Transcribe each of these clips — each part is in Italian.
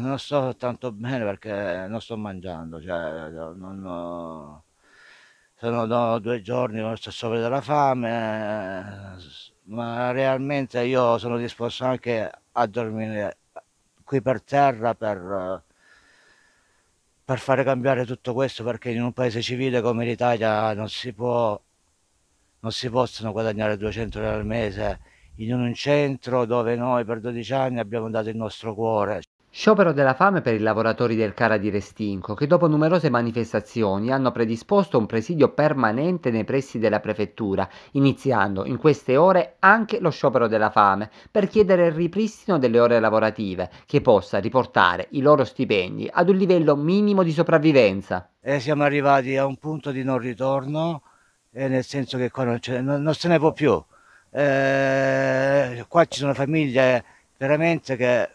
non sto tanto bene perché non sto mangiando, cioè, non ho... sono no, due giorni che sto sopra della fame, eh, ma realmente io sono disposto anche a dormire qui per terra per, per fare cambiare tutto questo perché in un paese civile come l'Italia non si può non si possono guadagnare 200 euro al mese in un centro dove noi per 12 anni abbiamo dato il nostro cuore. Sciopero della fame per i lavoratori del Cara di Restinco, che dopo numerose manifestazioni hanno predisposto un presidio permanente nei pressi della prefettura, iniziando in queste ore anche lo sciopero della fame, per chiedere il ripristino delle ore lavorative, che possa riportare i loro stipendi ad un livello minimo di sopravvivenza. E eh, siamo arrivati a un punto di non ritorno, eh, nel senso che qua non, non, non se ne può più. Eh, qua ci sono famiglie veramente che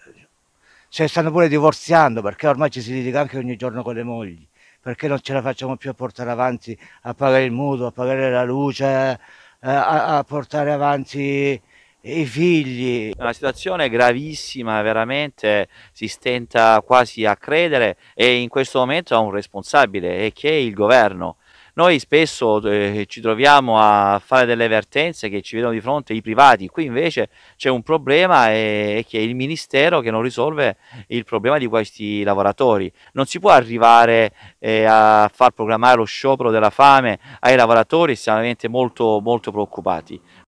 cioè stanno pure divorziando perché ormai ci si litiga anche ogni giorno con le mogli, perché non ce la facciamo più a portare avanti, a pagare il mutuo, a pagare la luce, eh, a, a portare avanti i figli. È una situazione gravissima, veramente si stenta quasi a credere e in questo momento ha un responsabile e che è il governo noi spesso eh, ci troviamo a fare delle avvertenze che ci vedono di fronte i privati, qui invece c'è un problema e, eh, e che è il Ministero che non risolve il problema di questi lavoratori. Non si può arrivare eh, a far programmare lo sciopero della fame ai lavoratori estremamente molto, molto preoccupati.